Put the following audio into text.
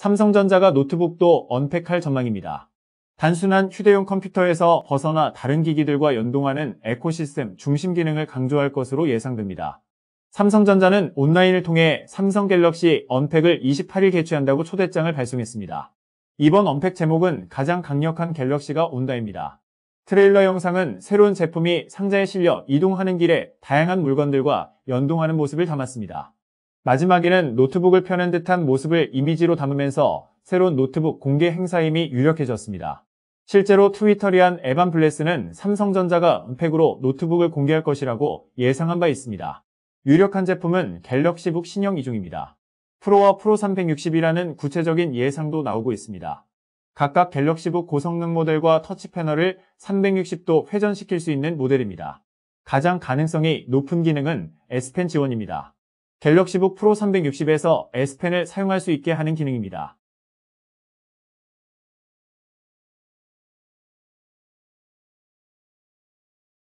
삼성전자가 노트북도 언팩할 전망입니다. 단순한 휴대용 컴퓨터에서 벗어나 다른 기기들과 연동하는 에코시스템 중심 기능을 강조할 것으로 예상됩니다. 삼성전자는 온라인을 통해 삼성 갤럭시 언팩을 28일 개최한다고 초대장을 발송했습니다. 이번 언팩 제목은 가장 강력한 갤럭시가 온다입니다. 트레일러 영상은 새로운 제품이 상자에 실려 이동하는 길에 다양한 물건들과 연동하는 모습을 담았습니다. 마지막에는 노트북을 펴는 듯한 모습을 이미지로 담으면서 새로운 노트북 공개 행사임이 유력해졌습니다. 실제로 트위터리한 에반 블레스는 삼성전자가 은팩으로 노트북을 공개할 것이라고 예상한 바 있습니다. 유력한 제품은 갤럭시북 신형 이중입니다. 프로와 프로 360이라는 구체적인 예상도 나오고 있습니다. 각각 갤럭시북 고성능 모델과 터치 패널을 360도 회전시킬 수 있는 모델입니다. 가장 가능성이 높은 기능은 S펜 지원입니다. 갤럭시북 프로 360에서 S펜을 사용할 수 있게 하는 기능입니다.